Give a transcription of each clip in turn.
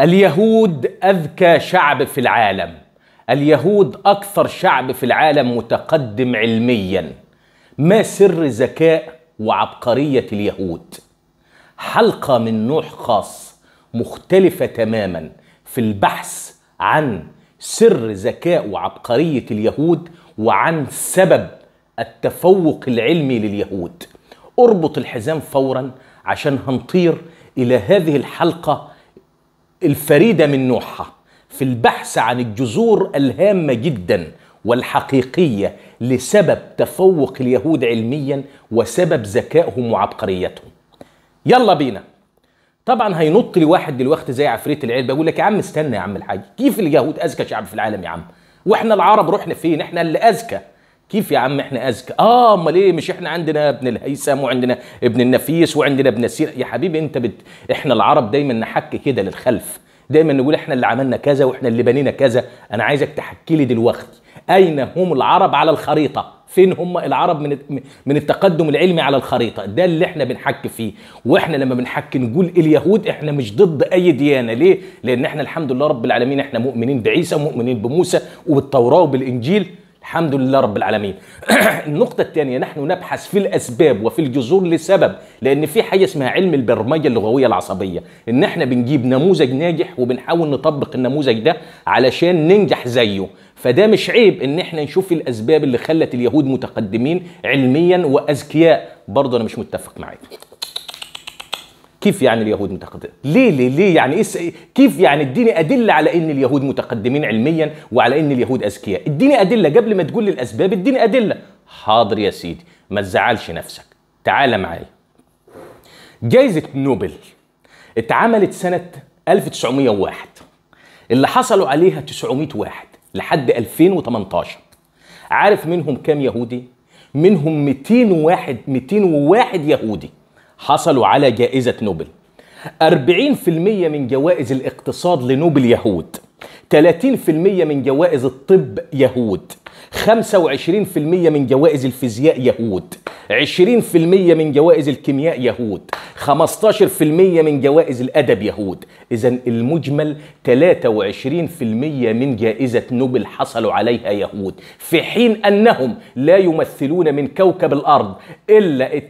اليهود اذكى شعب في العالم اليهود اكثر شعب في العالم متقدم علميا ما سر ذكاء وعبقريه اليهود حلقه من نوع خاص مختلفه تماما في البحث عن سر ذكاء وعبقريه اليهود وعن سبب التفوق العلمي لليهود اربط الحزام فورا عشان هنطير الى هذه الحلقه الفريدة من نوعها في البحث عن الجذور الهامة جدا والحقيقية لسبب تفوق اليهود علميا وسبب ذكائهم وعبقريتهم يلا بينا طبعا هينط لي واحد دلوقتي زي عفريت العيل بيقول لك يا عم استنى يا عم الحاج كيف اليهود اذكى شعب في العالم يا عم واحنا العرب رحنا فين احنا اللي اذكى كيف يا عم احنا اذكى اه امال ايه مش احنا عندنا ابن الهيثم وعندنا ابن النفيس وعندنا ابن سينا يا حبيبي انت بت... احنا العرب دايما نحك كده للخلف دايما نقول احنا اللي عملنا كذا واحنا اللي بنينا كذا انا عايزك تحكي لي دلوقتي اين هم العرب على الخريطه فين هم العرب من من التقدم العلمي على الخريطه ده اللي احنا بنحكي فيه واحنا لما بنحكي نقول اليهود احنا مش ضد اي ديانه ليه لان احنا الحمد لله رب العالمين احنا مؤمنين بعيسى ومؤمنين بموسى وبالتوراه وبالانجيل الحمد لله رب العالمين النقطة الثانية نحن نبحث في الأسباب وفي الجذور لسبب لأن في حاجة اسمها علم البرمجة اللغوية العصبية إن احنا بنجيب نموذج ناجح وبنحاول نطبق النموذج ده علشان ننجح زيه فده مش عيب ان احنا نشوف الاسباب اللي خلت اليهود متقدمين علميا واذكياء برضه انا مش متفق معاك كيف يعني اليهود متقدمين ليه ليه ليه يعني إيه كيف يعني اديني ادله على ان اليهود متقدمين علميا وعلى ان اليهود اذكياء اديني ادله قبل ما تقول لي الاسباب اديني ادله حاضر يا سيدي ما تزعلش نفسك تعال معايا جائزه نوبل اتعملت سنه 1901 اللي حصلوا عليها 900 واحد لحد 2018 عارف منهم كام يهودي منهم 200 واحد 201 يهودي حصلوا على جائزة نوبل 40% من جوائز الاقتصاد لنوبل يهود 30% من جوائز الطب يهود 25% من جوائز الفيزياء يهود 20% من جوائز الكيمياء يهود 15% من جوائز الأدب يهود إذا المجمل 23% من جائزة نوبل حصلوا عليها يهود في حين أنهم لا يمثلون من كوكب الأرض إلا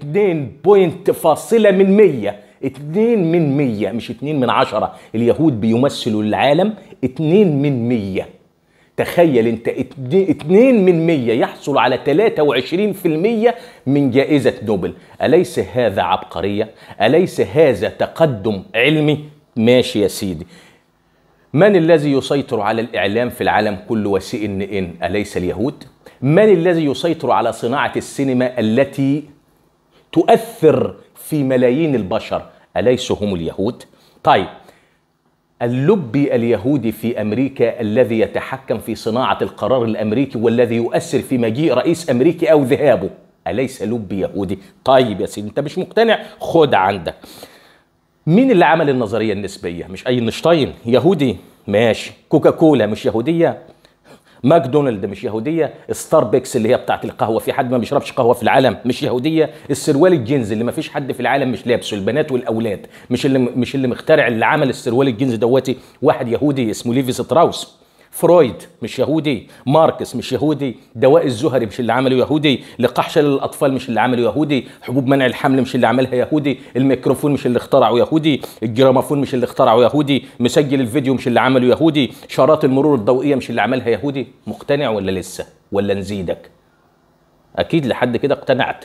2.1% 2 من 100 مش 2 من 10 اليهود بيمثلوا العالم 2 من 100 تخيل انت 2 من 100 يحصل على 23% من جائزة نوبل أليس هذا عبقرية؟ أليس هذا تقدم علمي؟ ماشي يا سيدي من الذي يسيطر على الإعلام في العالم كله وسي إن إن أليس اليهود؟ من الذي يسيطر على صناعة السينما التي تؤثر في ملايين البشر أليس هم اليهود؟ طيب اللبي اليهودي في أمريكا الذي يتحكم في صناعة القرار الأمريكي والذي يؤثر في مجيء رئيس أمريكي أو ذهابه أليس لبي يهودي؟ طيب يا سيدي أنت مش مقتنع خد عندك مين اللي عمل النظرية النسبية؟ مش أينشتاين يهودي ماشي كوكاكولا مش يهودية ماكدونالد مش يهوديه ستاربكس اللي هي بتاعه القهوه في حد ما بيشربش قهوه في العالم مش يهوديه السروال الجينز اللي ما فيش حد في العالم مش لابسه البنات والاولاد مش اللي مش اللي مخترع اللي عمل السروال الجينز دوتي واحد يهودي اسمه ليفي ستراوس فرويد مش يهودي ماركس مش يهودي دواء الزهري مش اللي عمله يهودي لقاح شلل الاطفال مش اللي عمله يهودي حبوب منع الحمل مش اللي عملها يهودي الميكروفون مش اللي اخترعه يهودي الجرامافون مش اللي اخترعه يهودي مسجل الفيديو مش اللي عمله يهودي شارات المرور الضوئيه مش اللي عملها يهودي مقتنع ولا لسه ولا نزيدك اكيد لحد كده اقتنعت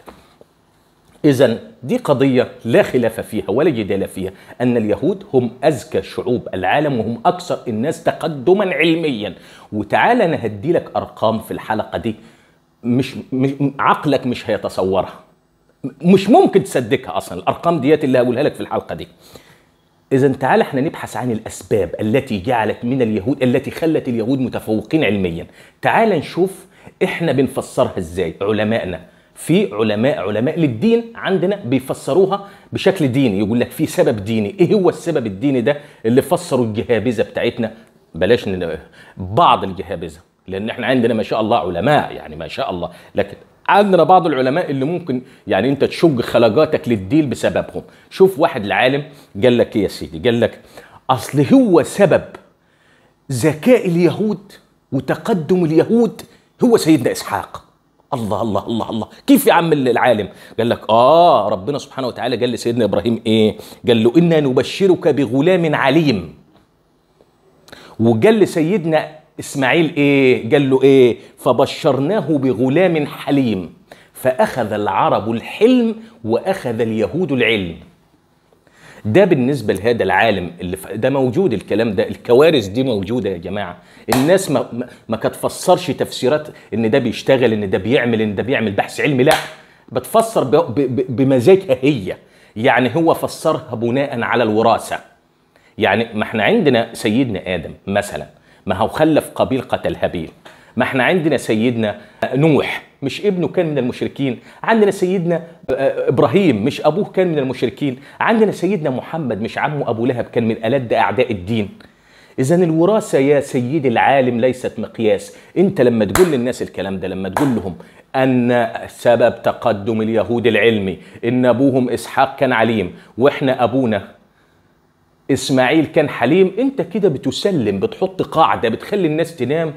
إذا دي قضية لا خلاف فيها ولا جدال فيها أن اليهود هم أذكى شعوب العالم وهم أكثر الناس تقدما علميا وتعالى أنا هدي لك أرقام في الحلقة دي مش, مش عقلك مش هيتصورها مش ممكن تصدقها أصلا الأرقام ديات اللي هقولها لك في الحلقة دي إذا تعالى احنا نبحث عن الأسباب التي جعلت من اليهود التي خلت اليهود متفوقين علميا تعالى نشوف احنا بنفسرها ازاي علمائنا في علماء علماء للدين عندنا بيفسروها بشكل ديني يقول لك في سبب ديني ايه هو السبب الديني ده اللي فسروا الجهابذه بتاعتنا بلاش بعض الجهابذه لان احنا عندنا ما شاء الله علماء يعني ما شاء الله لكن عندنا بعض العلماء اللي ممكن يعني انت تشج خلاجاتك للديل بسببهم شوف واحد العالم قال لك ايه يا سيدي قال لك اصل هو سبب ذكاء اليهود وتقدم اليهود هو سيدنا اسحاق الله الله الله الله كيف يا عم العالم قال لك اه ربنا سبحانه وتعالى قال لسيدنا ابراهيم ايه قال له انا نبشرك بغلام عليم وقال لسيدنا اسماعيل ايه قال له ايه فبشرناه بغلام حليم فاخذ العرب الحلم واخذ اليهود العلم ده بالنسبه لهذا العالم اللي ف... ده موجود الكلام ده الكوارث دي موجوده يا جماعه الناس ما ما كتفسرش تفسيرات ان ده بيشتغل ان ده بيعمل ان ده بيعمل بحث علمي لا بتفسر ب... ب... بمزاجها هي يعني هو فسرها بناء على الوراثه يعني ما احنا عندنا سيدنا ادم مثلا ما هو خلف قبيل قتل هابيل ما احنا عندنا سيدنا نوح مش ابنه كان من المشركين عندنا سيدنا ابراهيم مش ابوه كان من المشركين عندنا سيدنا محمد مش عمه ابو لهب كان من الد اعداء الدين اذا الوراثه يا سيدي العالم ليست مقياس انت لما تقول للناس الكلام ده لما تقول لهم ان سبب تقدم اليهود العلمي ان ابوهم اسحاق كان عليم واحنا ابونا اسماعيل كان حليم انت كده بتسلم بتحط قاعده بتخلي الناس تنام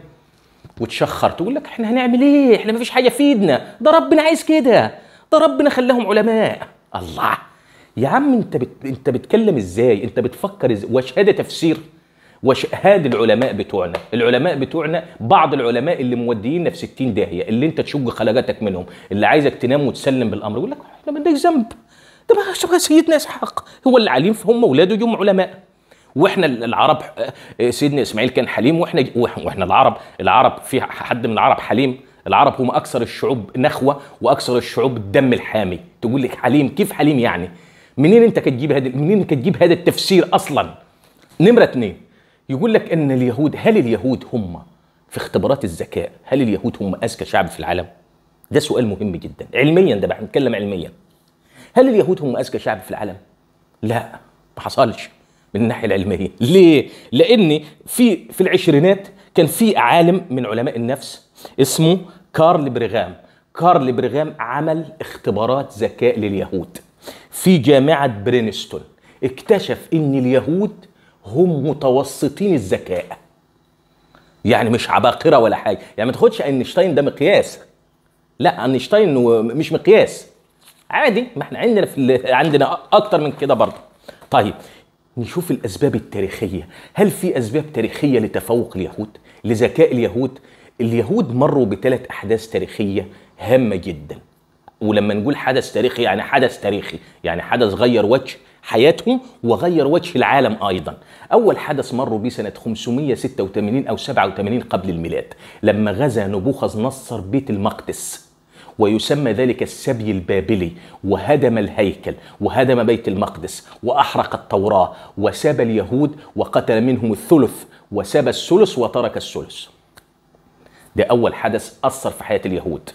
وتشخر تقول لك احنا هنعمل ايه احنا ما فيش حاجه فيدنا ده ربنا عايز كده ده ربنا خلاهم علماء الله يا عم انت بت... انت بتتكلم ازاي انت بتفكر ازاي وشهاده تفسير وشهاد العلماء بتوعنا العلماء بتوعنا بعض العلماء اللي مودينا في 60 داهيه اللي انت تشج خلاجاتك منهم اللي عايزك تنام وتسلم بالامر يقول لك احنا مالناش ذنب ده بقى سيدنا اسحاق هو اللي عليم فهم اولاده يوم علماء واحنا العرب آه، آه، سيدنا اسماعيل كان حليم واحنا واحنا العرب العرب في حد من العرب حليم العرب هم اكثر الشعوب نخوه واكثر الشعوب الدم الحامي تقول لك حليم كيف حليم يعني منين انت كتجيب هذا منين كتجيب هذا التفسير اصلا نمره اثنين يقول لك ان اليهود هل اليهود هم في اختبارات الذكاء هل اليهود هم اذكى شعب في العالم ده سؤال مهم جدا علميا ده بقى بنتكلم علميا هل اليهود هم اذكى شعب في العالم لا ما حصلش من الناحيه العلميه ليه لان في في العشرينات كان في عالم من علماء النفس اسمه كارل بريغام كارل بريغام عمل اختبارات ذكاء لليهود في جامعه برينستون اكتشف ان اليهود هم متوسطين الذكاء يعني مش عباقره ولا حاجه يعني ما تاخدش اينشتاين ده مقياس لا اينشتاين مش مقياس عادي ما احنا عندنا في عندنا اكتر من كده برضه طيب نشوف الأسباب التاريخية هل في أسباب تاريخية لتفوق اليهود لذكاء اليهود اليهود مروا بثلاث أحداث تاريخية هامة جدا ولما نقول حدث تاريخي يعني حدث تاريخي يعني حدث غير وجه حياتهم وغير وجه العالم أيضا أول حدث مروا به سنة 586 أو 87 قبل الميلاد لما غزا نبوخذ نصر بيت المقدس ويسمى ذلك السبي البابلي وهدم الهيكل وهدم بيت المقدس وأحرق التوراة وساب اليهود وقتل منهم الثلث وساب الثلث وترك الثلث ده أول حدث أثر في حياة اليهود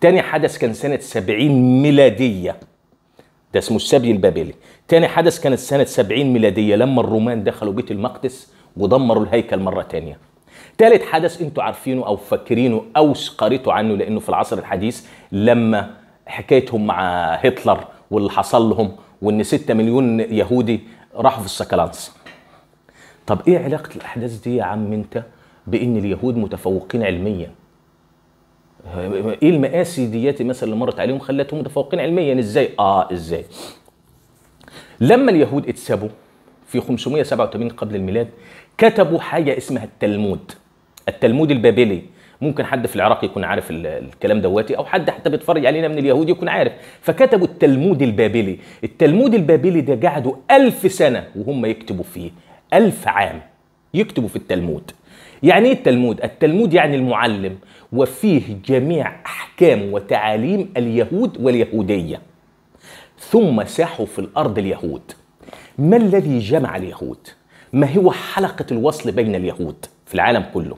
تاني حدث كان سنة 70 ميلادية ده اسمه السبي البابلي تاني حدث كانت سنة 70 ميلادية لما الرومان دخلوا بيت المقدس ودمروا الهيكل مرة تانية ثالث حدث انتوا عارفينه او فاكرينه او قريتوا عنه لانه في العصر الحديث لما حكايتهم مع هتلر واللي حصل لهم وان 6 مليون يهودي راحوا في السكلانس طب ايه علاقه الاحداث دي يا عم انت بان اليهود متفوقين علميا ايه المآسي دياتي مثلا اللي مرت عليهم خلتهم متفوقين علميا ازاي اه ازاي لما اليهود اتسابوا في 587 قبل الميلاد كتبوا حاجة اسمها التلمود التلمود البابلي ممكن حد في العراق يكون عارف الكلام دواتي او حد حتى بيتفرج علينا من اليهود يكون عارف فكتبوا التلمود البابلي التلمود البابلي ده قعدوا ألف سنة وهم يكتبوا فيه ألف عام يكتبوا في التلمود يعني ايه التلمود؟ التلمود يعني المعلم وفيه جميع احكام وتعاليم اليهود واليهوديه ثم ساحوا في الارض اليهود ما الذي جمع اليهود؟ ما هو حلقة الوصل بين اليهود في العالم كله؟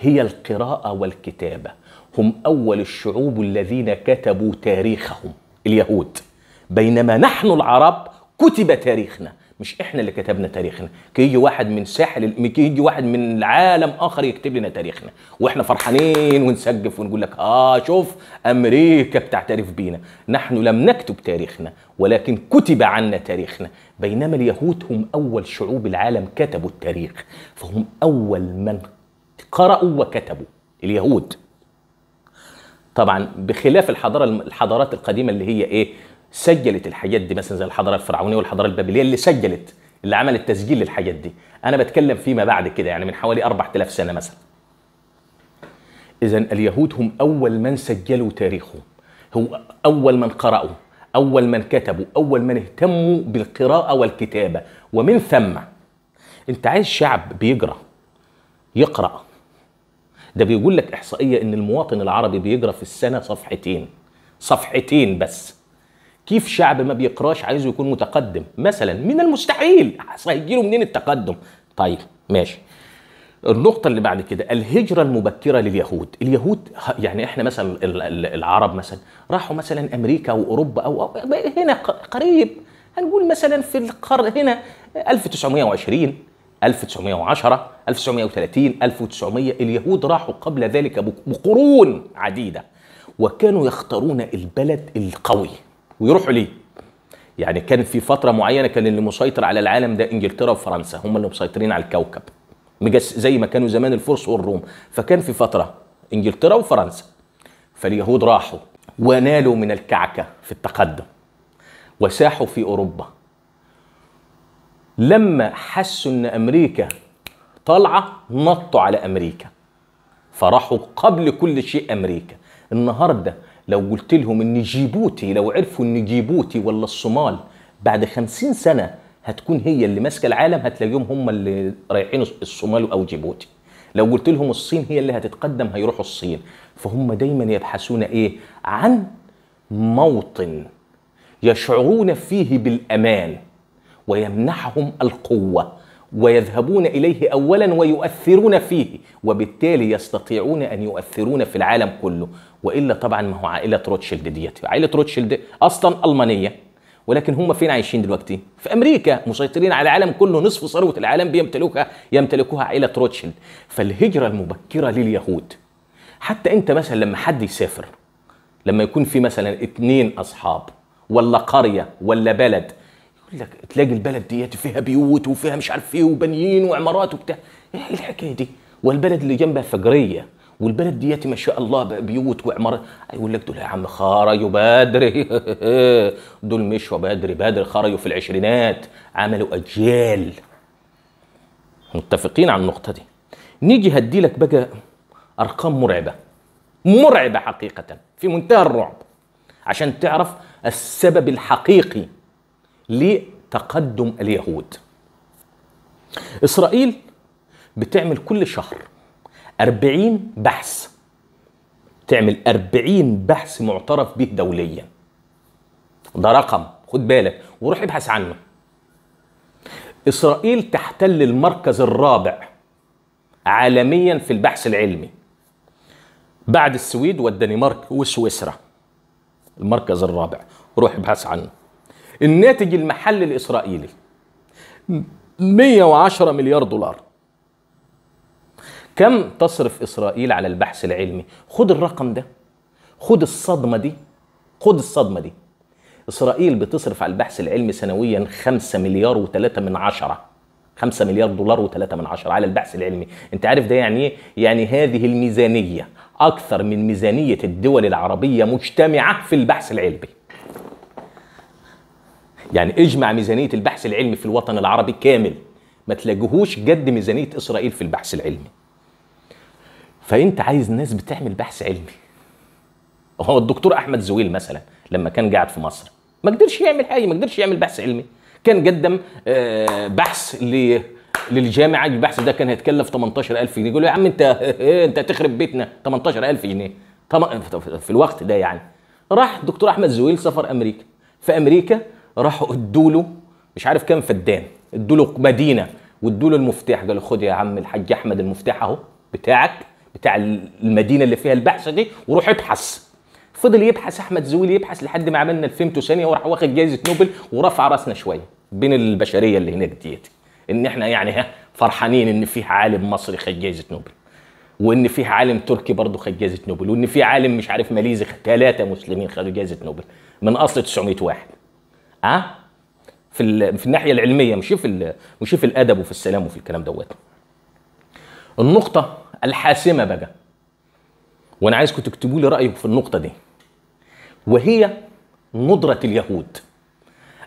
هي القراءة والكتابة هم أول الشعوب الذين كتبوا تاريخهم اليهود بينما نحن العرب كتب تاريخنا مش احنا اللي كتبنا تاريخنا كي يجي واحد من ساحل كي يجي واحد من العالم اخر يكتب لنا تاريخنا واحنا فرحانين ونسجف ونقول لك اه شوف امريكا بتعترف بينا نحن لم نكتب تاريخنا ولكن كتب عنا تاريخنا بينما اليهود هم اول شعوب العالم كتبوا التاريخ فهم اول من قرأوا وكتبوا اليهود طبعا بخلاف الحضاره الحضارات القديمه اللي هي ايه سجلت الحاجات دي مثلا زي الحضاره الفرعونيه والحضاره البابليه اللي سجلت اللي عملت تسجيل للحاجات دي انا بتكلم فيما بعد كده يعني من حوالي 4000 سنه مثلا اذا اليهود هم اول من سجلوا تاريخهم هو اول من قرأوا اول من كتبوا اول من اهتموا بالقراءه والكتابه ومن ثم انت عايز شعب بيقرا يقرأ ده بيقول لك احصائيه ان المواطن العربي بيقرا في السنه صفحتين صفحتين بس كيف شعب ما بيقراش عايزه يكون متقدم مثلا من المستحيل هيجيله منين التقدم طيب ماشي النقطة اللي بعد كده الهجرة المبكرة لليهود، اليهود يعني احنا مثلا العرب مثلا راحوا مثلا امريكا واوروبا او, أو هنا قريب هنقول مثلا في القرن هنا 1920 1910 1930 1900 اليهود راحوا قبل ذلك بقرون عديدة وكانوا يختارون البلد القوي ويروحوا ليه يعني كان في فتره معينه كان اللي مسيطر على العالم ده انجلترا وفرنسا هم اللي مسيطرين على الكوكب زي ما كانوا زمان الفرس والروم فكان في فتره انجلترا وفرنسا فاليهود راحوا ونالوا من الكعكه في التقدم وساحوا في اوروبا لما حسوا ان امريكا طالعه نطوا على امريكا فراحوا قبل كل شيء امريكا النهارده لو قلت لهم ان جيبوتي لو عرفوا ان جيبوتي ولا الصومال بعد خمسين سنه هتكون هي اللي ماسكه العالم هتلاقيهم هم اللي رايحين الصومال او جيبوتي لو قلت لهم الصين هي اللي هتتقدم هيروحوا الصين فهم دايما يبحثون ايه عن موطن يشعرون فيه بالامان ويمنحهم القوه ويذهبون اليه اولا ويؤثرون فيه وبالتالي يستطيعون ان يؤثرون في العالم كله والا طبعا ما هو عائله روتشيلد ديت عائله روتشيلد اصلا المانيه ولكن هم فين عايشين دلوقتي في امريكا مسيطرين على العالم كله نصف ثروه العالم بيمتلكها يمتلكوها عائله روتشيلد فالهجره المبكره لليهود حتى انت مثلا لما حد يسافر لما يكون في مثلا اثنين اصحاب ولا قريه ولا بلد يقول لك تلاقي البلد ديت فيها بيوت وفيها مش عارف ايه وبنيين وعمارات وبتاع ايه الحكايه دي والبلد اللي جنبها فجريه والبلد ديت ما شاء الله بيوت وعمارات يقول لك دول يا عم خرجوا بدري دول مشوا بدري بدري خرجوا في العشرينات عملوا اجيال متفقين على النقطه دي نيجي هدي لك بقى ارقام مرعبه مرعبه حقيقه في منتهى الرعب عشان تعرف السبب الحقيقي لتقدم اليهود إسرائيل بتعمل كل شهر أربعين بحث تعمل أربعين بحث معترف به دوليا ده رقم خد بالك وروح ابحث عنه إسرائيل تحتل المركز الرابع عالميا في البحث العلمي بعد السويد والدنمارك وسويسرا المركز الرابع روح ابحث عنه الناتج المحلي الإسرائيلي 110 مليار دولار كم تصرف إسرائيل على البحث العلمي خد الرقم ده خد الصدمة دي خد الصدمة دي إسرائيل بتصرف على البحث العلمي سنويا 5 مليار و3 من عشرة 5 مليار دولار و3 من عشرة على البحث العلمي انت عارف ده يعني ايه يعني هذه الميزانية أكثر من ميزانية الدول العربية مجتمعة في البحث العلمي يعني اجمع ميزانيه البحث العلمي في الوطن العربي كامل ما تلاقيهوش قد ميزانيه اسرائيل في البحث العلمي فانت عايز ناس بتعمل بحث علمي هو الدكتور احمد زويل مثلا لما كان قاعد في مصر ما قدرش يعمل حاجه ما قدرش يعمل بحث علمي كان قدم آه، بحث للجامعه البحث ده كان هيتكلف 18000 جنيه يقول له يا عم انت إيه، انت تخرب بيتنا 18000 جنيه في الوقت ده يعني راح الدكتور احمد زويل سافر امريكا في امريكا راحوا ادوا له مش عارف كام فدان ادوا له مدينه وادوا له المفتاح قالوا خد يا عم الحاج احمد المفتاح اهو بتاعك بتاع المدينه اللي فيها البعثه دي وروح ابحث فضل يبحث احمد زويل يبحث لحد ما عملنا الفيمتو ثانيه وراح واخد جائزه نوبل ورفع راسنا شويه بين البشريه اللي هناك ديت ان احنا يعني ها فرحانين ان في عالم مصري خد جائزه نوبل وان في عالم تركي برضه خد جائزه نوبل وان في عالم مش عارف ماليزي ثلاثه مسلمين خدوا جائزه نوبل من اصل 900 واحد أه؟ في في الناحيه العلميه مش في مش في الادب وفي السلام وفي الكلام دوت النقطه الحاسمه بقى وانا عايزكم تكتبوا لي رايكم في النقطه دي وهي ندره اليهود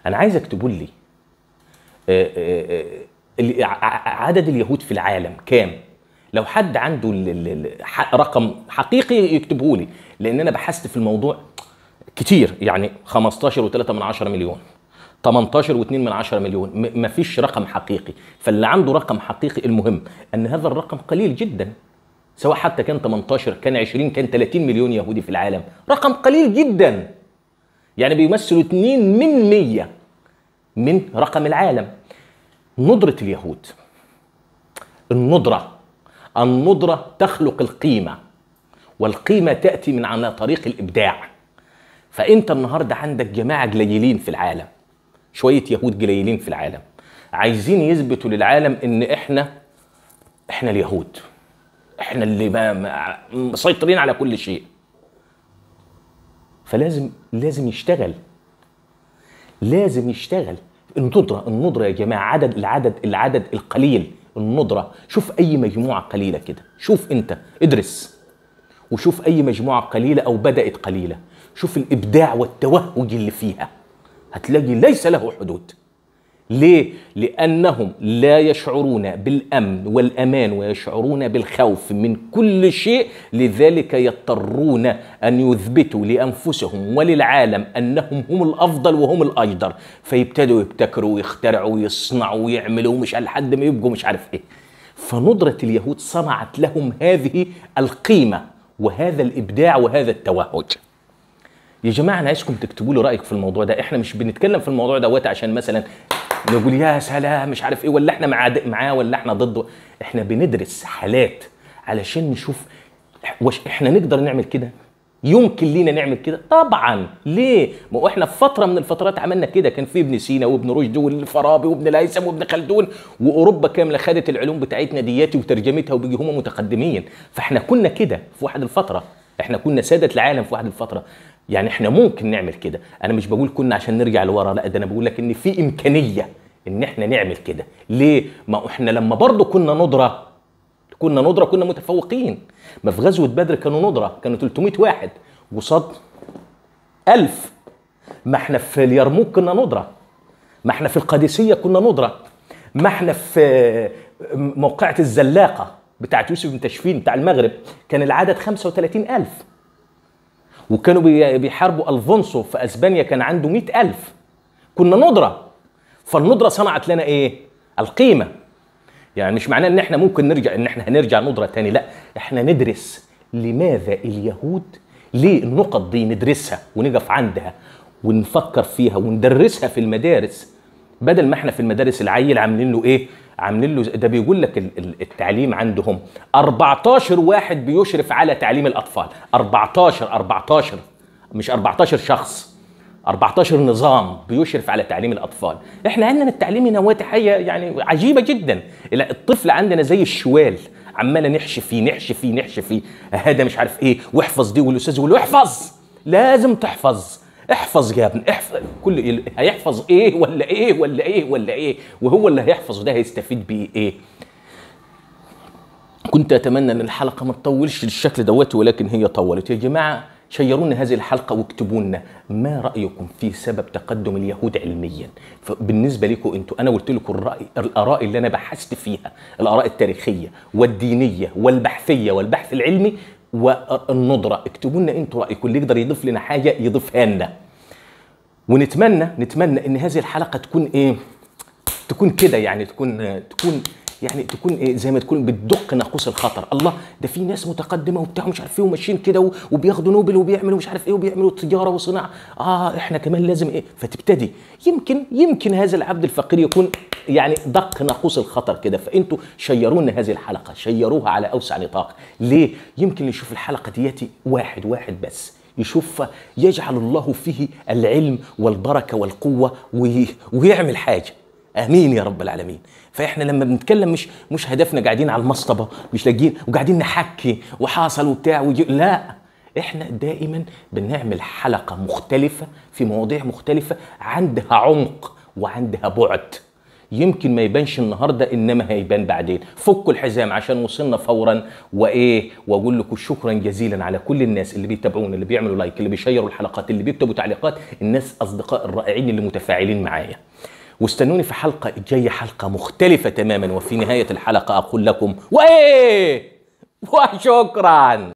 انا عايز اكتبوا لي آه، آه، آه، عدد اليهود في العالم كام لو حد عنده رقم حقيقي يكتبه لي لان انا بحثت في الموضوع كتير يعني 15 و3 من 10 مليون 18 و2 من 10 مليون مفيش رقم حقيقي فاللي عنده رقم حقيقي المهم ان هذا الرقم قليل جدا سواء حتى كان 18 كان 20 كان 30 مليون يهودي في العالم رقم قليل جدا يعني بيمثلوا 2 من 100 من رقم العالم ندرة اليهود الندرة الندرة تخلق القيمة والقيمة تأتي من على طريق الإبداع فانت النهارده عندك جماعه جليلين في العالم شويه يهود جليلين في العالم عايزين يثبتوا للعالم ان احنا احنا اليهود احنا اللي مسيطرين على كل شيء فلازم لازم يشتغل لازم يشتغل الندرة الندرة يا جماعة عدد العدد العدد القليل الندرة شوف أي مجموعة قليلة كده شوف أنت ادرس وشوف أي مجموعة قليلة أو بدأت قليلة شوف الابداع والتوهج اللي فيها هتلاقي ليس له حدود ليه لانهم لا يشعرون بالامن والامان ويشعرون بالخوف من كل شيء لذلك يضطرون ان يثبتوا لانفسهم وللعالم انهم هم الافضل وهم الاجدر فيبتدوا يبتكروا ويخترعوا ويصنعوا ويعملوا مش لحد ما يبقوا مش عارف ايه فندره اليهود صنعت لهم هذه القيمه وهذا الابداع وهذا التوهج يا جماعه انا عايزكم تكتبوا لي رايك في الموضوع ده احنا مش بنتكلم في الموضوع دوت عشان مثلا نقول يا سلام مش عارف ايه ولا احنا معاه ولا احنا ضده احنا بندرس حالات علشان نشوف وش احنا نقدر نعمل كده يمكن لينا نعمل كده طبعا ليه ما هو احنا في فتره من الفترات عملنا كده كان في ابن سينا وابن رشد والفارابي وابن الهيثم وابن خلدون واوروبا كامله خدت العلوم بتاعتنا دياتي وترجمتها وبقي هم متقدمين فاحنا كنا كده في واحد الفتره احنا كنا ساده العالم في واحد الفتره يعني احنا ممكن نعمل كده انا مش بقول كنا عشان نرجع لورا لا ده انا بقول لك ان في امكانيه ان احنا نعمل كده ليه ما احنا لما برضه كنا ندره كنا ندره كنا متفوقين ما في غزوه بدر كانوا ندره كانوا 300 واحد قصاد 1000 ما احنا في اليرموك كنا ندره ما احنا في القادسيه كنا ندره ما احنا في موقعه الزلاقه بتاعت يوسف بن تشفين بتاع المغرب كان العدد 35000 وكانوا بيحاربوا الفونسو في اسبانيا كان عنده مئة ألف كنا ندرة فالندرة صنعت لنا ايه القيمة يعني مش معناه ان احنا ممكن نرجع ان احنا هنرجع ندرة تاني لا احنا ندرس لماذا اليهود ليه النقط دي ندرسها ونقف عندها ونفكر فيها وندرسها في المدارس بدل ما احنا في المدارس العيل عاملين له ايه عاملين له ده بيقول لك التعليم عندهم 14 واحد بيشرف على تعليم الاطفال 14 14 مش 14 شخص 14 نظام بيشرف على تعليم الاطفال احنا عندنا التعليم نواتي حيه يعني عجيبه جدا الطفل عندنا زي الشوال عماله نحشي فيه نحشي فيه نحشي فيه هذا مش عارف ايه واحفظ دي والاستاذ يقول له احفظ لازم تحفظ احفظ يا ابني احفظ كل هيحفظ ايه ولا ايه ولا ايه ولا ايه وهو اللي هيحفظ ده هيستفيد بيه ايه كنت اتمنى ان الحلقه ما تطولش للشكل دوت ولكن هي طولت يا جماعه شيرونا هذه الحلقة واكتبوا لنا ما رأيكم في سبب تقدم اليهود علميا بالنسبة لكم أنتوا أنا قلت لكم الرأي الآراء اللي أنا بحثت فيها الآراء التاريخية والدينية والبحثية والبحث العلمي والنضره اكتبوا لنا انتوا رايكم اللي يقدر يضيف لنا حاجه يضيفها لنا ونتمنى نتمنى ان هذه الحلقه تكون ايه تكون كده يعني تكون تكون يعني تكون إيه، زي ما تكون بتدق ناقوس الخطر الله ده في ناس متقدمه وبتاع مش عارف ايه وماشيين كده وبياخدوا نوبل وبيعملوا مش عارف ايه وبيعملوا تجاره وصناعه اه احنا كمان لازم ايه فتبتدي يمكن يمكن هذا العبد الفقير يكون يعني دق ناقوس الخطر كده فانتوا شيرونا هذه الحلقه شيروها على اوسع نطاق ليه يمكن يشوف الحلقه دياتي واحد واحد بس يشوف يجعل الله فيه العلم والبركه والقوه ويعمل حاجه امين يا رب العالمين فاحنا لما بنتكلم مش مش هدفنا قاعدين على المصطبه مش لاقيين وقاعدين نحكي وحاصل وبتاع ويجي لا احنا دائما بنعمل حلقه مختلفه في مواضيع مختلفه عندها عمق وعندها بعد يمكن ما يبانش النهارده انما هيبان بعدين فكوا الحزام عشان وصلنا فورا وايه واقول لكم شكرا جزيلا على كل الناس اللي بيتابعونا اللي بيعملوا لايك اللي بيشيروا الحلقات اللي بيكتبوا تعليقات الناس اصدقاء الرائعين اللي متفاعلين معايا واستنوني في حلقة الجاية حلقة مختلفة تماما وفي نهاية الحلقة أقول لكم وإيه وشكرا